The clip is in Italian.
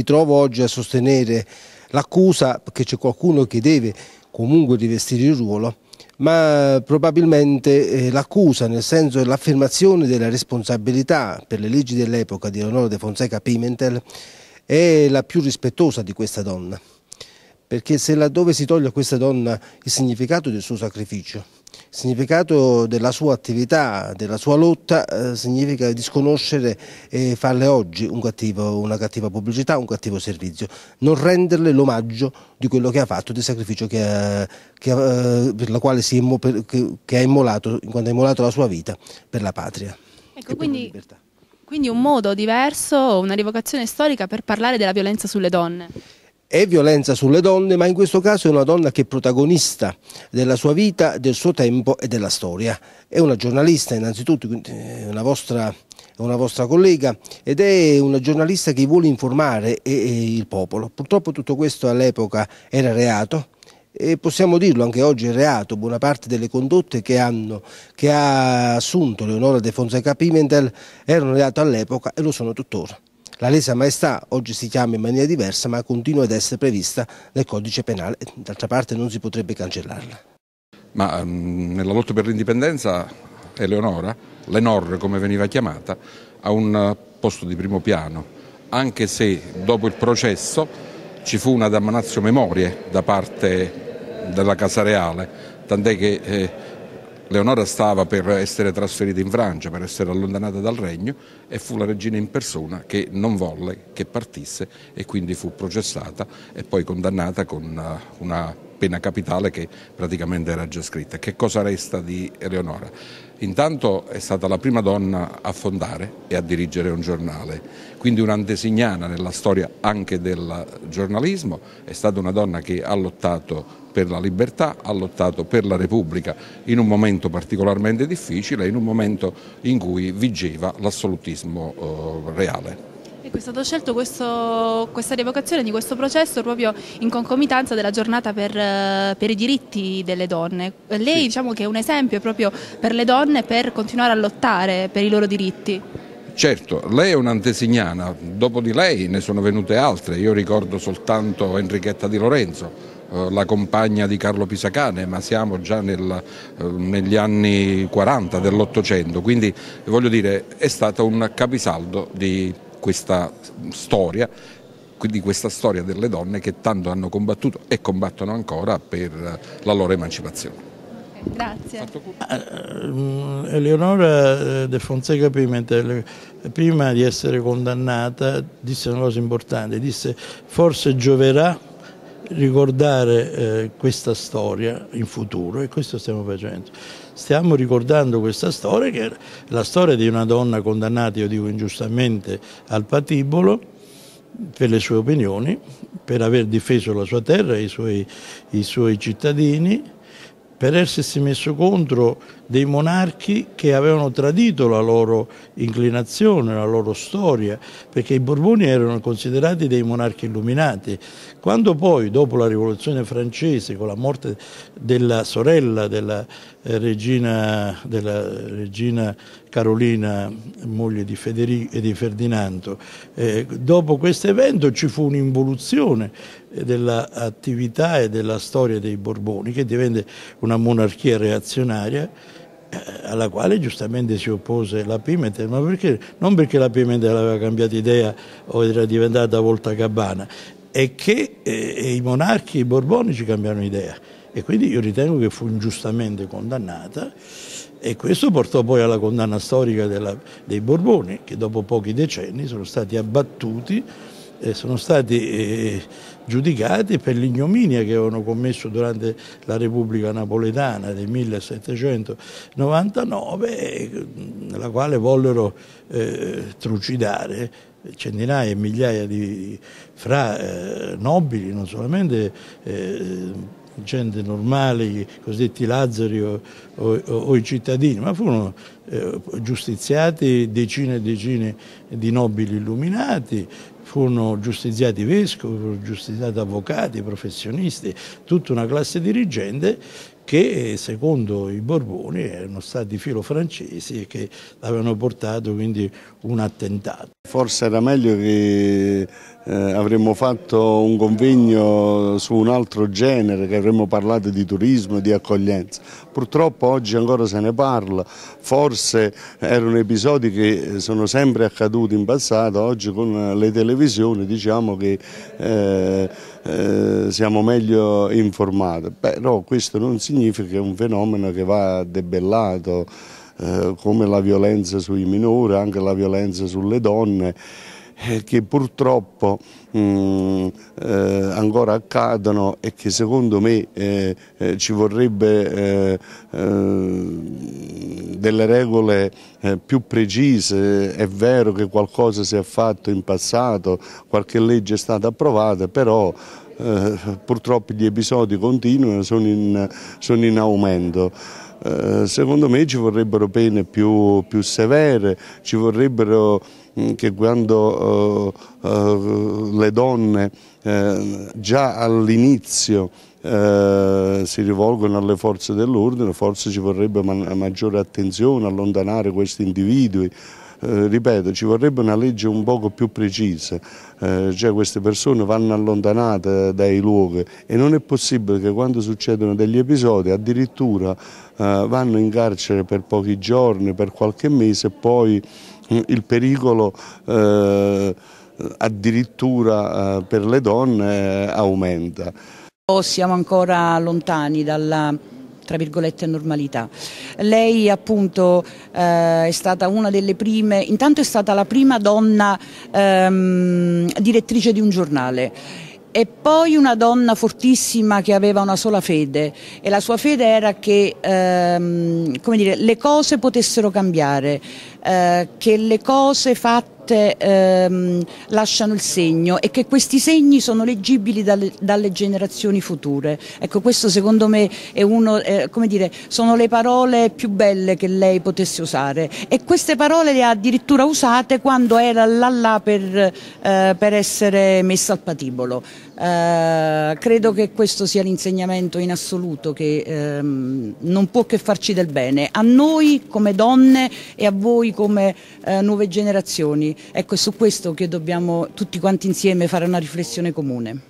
mi trovo oggi a sostenere l'accusa che c'è qualcuno che deve comunque rivestire il ruolo ma probabilmente eh, l'accusa nel senso dell'affermazione della responsabilità per le leggi dell'epoca di Leonora de Fonseca Pimentel è la più rispettosa di questa donna perché se laddove si toglie a questa donna il significato del suo sacrificio significato della sua attività, della sua lotta, eh, significa disconoscere e farle oggi un cattivo, una cattiva pubblicità, un cattivo servizio, non renderle l'omaggio di quello che ha fatto, del sacrificio che ha, eh, che ha, eh, per la quale si è, per, che, che ha immolato, in quanto ha immolato la sua vita per la patria ecco, e quindi... per la libertà. Quindi un modo diverso, una rivocazione storica per parlare della violenza sulle donne è violenza sulle donne, ma in questo caso è una donna che è protagonista della sua vita, del suo tempo e della storia. È una giornalista innanzitutto, è eh, una vostra, una vostra collega ed è una giornalista che vuole informare e, eh, e eh, il popolo. Purtroppo tutto questo all'epoca era reato e possiamo dirlo anche oggi è reato buona parte delle condotte che, hanno, che ha assunto Leonora De Fonseca Pimentel erano reato all'epoca e lo sono tuttora. La lesa maestà oggi si chiama in maniera diversa ma continua ad essere prevista nel codice penale, d'altra parte non si potrebbe cancellarla. Ma mm, nella lotta per l'indipendenza Eleonora, l'Enor come veniva chiamata, ha un eh, posto di primo piano, anche se dopo il processo ci fu una damnazio memorie da parte della Casa Reale, tant'è che... Eh, Leonora stava per essere trasferita in Francia, per essere allontanata dal regno e fu la regina in persona che non volle che partisse e quindi fu processata e poi condannata con eh, una pena capitale che praticamente era già scritta. Che cosa resta di Eleonora? Intanto è stata la prima donna a fondare e a dirigere un giornale, quindi un'antesignana nella storia anche del giornalismo, è stata una donna che ha lottato per la libertà, ha lottato per la Repubblica in un momento particolarmente difficile, in un momento in cui vigeva l'assolutismo eh, reale. Ecco, è stato scelto questo, questa rievocazione di questo processo proprio in concomitanza della giornata per, eh, per i diritti delle donne. Eh, lei sì. diciamo che è un esempio proprio per le donne per continuare a lottare per i loro diritti. Certo, lei è un'antesignana, dopo di lei ne sono venute altre, io ricordo soltanto Enrichetta Di Lorenzo, eh, la compagna di Carlo Pisacane, ma siamo già nel, eh, negli anni 40 dell'Ottocento, quindi voglio dire è stato un capisaldo di questa storia di questa storia delle donne che tanto hanno combattuto e combattono ancora per la loro emancipazione. Grazie. Ah, eh, Eleonora De Fonseca Pimentel, prima di essere condannata, disse una cosa importante, disse forse gioverà ricordare eh, questa storia in futuro e questo stiamo facendo. Stiamo ricordando questa storia che è la storia di una donna condannata, io dico ingiustamente, al patibolo per le sue opinioni, per aver difeso la sua terra e i suoi, i suoi cittadini per essersi messo contro dei monarchi che avevano tradito la loro inclinazione, la loro storia, perché i Borboni erano considerati dei monarchi illuminati. Quando poi, dopo la rivoluzione francese, con la morte della sorella della eh, regina, della regina Carolina, moglie di Federico e di Ferdinando. Eh, dopo questo evento ci fu un'involuzione dell'attività e della storia dei Borboni, che divenne una monarchia reazionaria eh, alla quale giustamente si oppose la Pimentel, ma perché? non perché la Pimentel aveva cambiato idea o era diventata volta cabana, è che eh, i monarchi i borbonici cambiano idea e quindi io ritengo che fu ingiustamente condannata. E questo portò poi alla condanna storica della, dei Borboni, che dopo pochi decenni sono stati abbattuti e sono stati eh, giudicati per l'ignominia che avevano commesso durante la Repubblica Napoletana del 1799, nella eh, quale vollero eh, trucidare centinaia e migliaia di fra eh, nobili, non solamente eh, gente normale, i cosiddetti Lazzari o, o, o, i cittadini, ma furono eh, giustiziati decine e decine di nobili illuminati, furono giustiziati vescovi, furono giustiziati avvocati, professionisti, tutta una classe dirigente che secondo i Borboni erano stati filo francesi e che avevano portato quindi un attentato. Forse era meglio che eh, avremmo fatto un convegno su un altro genere, che avremmo parlato di turismo, di accoglienza. Purtroppo oggi ancora se ne parla, forse erano episodi che sono sempre accaduti in passato, oggi con le televisioni diciamo che eh, eh, siamo meglio informati, però questo non significa che è un fenomeno che va debellato. Eh, come la violenza sui minori, anche la violenza sulle donne, eh, che purtroppo mh, mm, eh, ancora accadono e che secondo me eh, ci vorrebbe delle regole più precise. È vero che qualcosa si è fatto in passato, qualche legge è stata approvata, però eh, purtroppo gli episodi continuano, sono in, sono in aumento. Eh, secondo me ci vorrebbero pene più, più severe, ci vorrebbero mm, che quando uh, uh, le donne uh, già all'inizio si rivolgono alle forze dell'ordine, forse ci vorrebbe ma maggiore attenzione, allontanare questi individui, eh, ripeto, ci vorrebbe una legge un poco più precisa, eh, cioè queste persone vanno allontanate dai luoghi e non è possibile che quando succedono degli episodi addirittura eh, vanno in carcere per pochi giorni, per qualche mese e poi mm, il pericolo eh, addirittura eh, per le donne aumenta. O siamo ancora lontani dalla tra virgolette normalità. Lei appunto eh, è stata una delle prime, intanto è stata la prima donna ehm, direttrice di un giornale e poi una donna fortissima che aveva una sola fede e la sua fede era che ehm, dire, le cose potessero cambiare. Eh, che le cose fatte ehm, lasciano il segno e che questi segni sono leggibili dalle, dalle generazioni future. Ecco, questo secondo me è uno, eh, come dire, sono le parole più belle che lei potesse usare e queste parole le ha addirittura usate quando era là là per, eh, per essere messa al patibolo. Eh, credo che questo sia l'insegnamento in assoluto che ehm, non può che farci del bene a noi come donne e a voi come eh, nuove generazioni. Ecco, è su questo che dobbiamo tutti quanti insieme fare una riflessione comune.